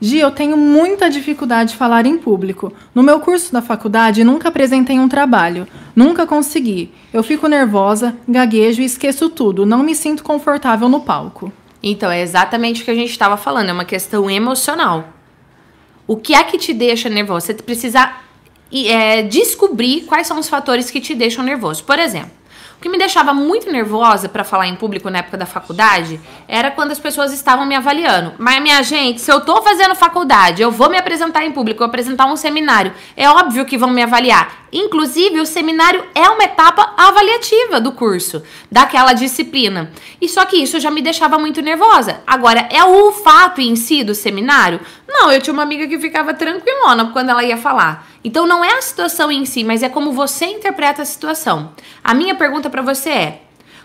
Gi, eu tenho muita dificuldade de falar em público. No meu curso da faculdade, nunca apresentei um trabalho. Nunca consegui. Eu fico nervosa, gaguejo e esqueço tudo. Não me sinto confortável no palco. Então, é exatamente o que a gente estava falando. É uma questão emocional. O que é que te deixa nervoso? Você precisa é, descobrir quais são os fatores que te deixam nervoso. Por exemplo, o que me deixava muito nervosa para falar em público na época da faculdade era quando as pessoas estavam me avaliando. Mas, minha gente, se eu tô fazendo faculdade, eu vou me apresentar em público, eu apresentar um seminário, é óbvio que vão me avaliar. Inclusive, o seminário é uma etapa avaliativa do curso, daquela disciplina. E só que isso já me deixava muito nervosa. Agora, é o fato em si do seminário? Não, eu tinha uma amiga que ficava tranquilona quando ela ia falar. Então, não é a situação em si, mas é como você interpreta a situação. A minha pergunta para você é: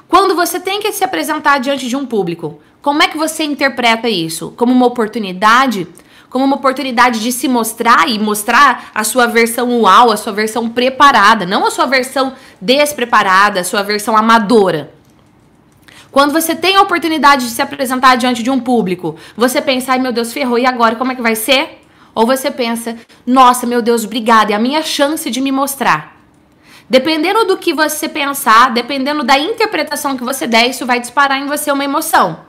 quando você tem que se apresentar diante de um público, como é que você interpreta isso? Como uma oportunidade? como uma oportunidade de se mostrar e mostrar a sua versão uau, a sua versão preparada, não a sua versão despreparada, a sua versão amadora. Quando você tem a oportunidade de se apresentar diante de um público, você pensa, ai meu Deus, ferrou, e agora como é que vai ser? Ou você pensa, nossa, meu Deus, obrigada, é a minha chance de me mostrar. Dependendo do que você pensar, dependendo da interpretação que você der, isso vai disparar em você uma emoção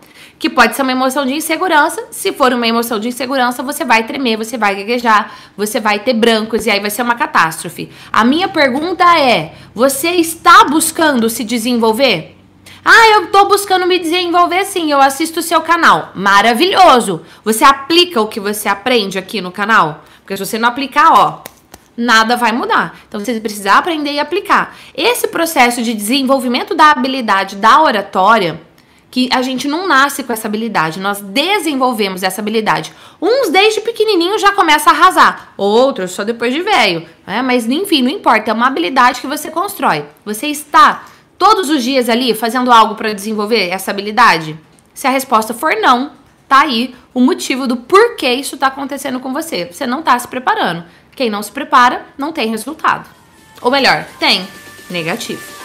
que pode ser uma emoção de insegurança. Se for uma emoção de insegurança, você vai tremer, você vai gaguejar, você vai ter brancos e aí vai ser uma catástrofe. A minha pergunta é: você está buscando se desenvolver? Ah, eu tô buscando me desenvolver sim, eu assisto o seu canal. Maravilhoso! Você aplica o que você aprende aqui no canal? Porque se você não aplicar, ó, nada vai mudar. Então você precisa aprender e aplicar. Esse processo de desenvolvimento da habilidade da oratória que a gente não nasce com essa habilidade, nós desenvolvemos essa habilidade. Uns desde pequenininho já começa a arrasar, outros só depois de velho, né? Mas enfim, não importa, é uma habilidade que você constrói. Você está todos os dias ali fazendo algo para desenvolver essa habilidade? Se a resposta for não, tá aí o motivo do porquê isso está acontecendo com você. Você não está se preparando. Quem não se prepara não tem resultado. Ou melhor, tem negativo.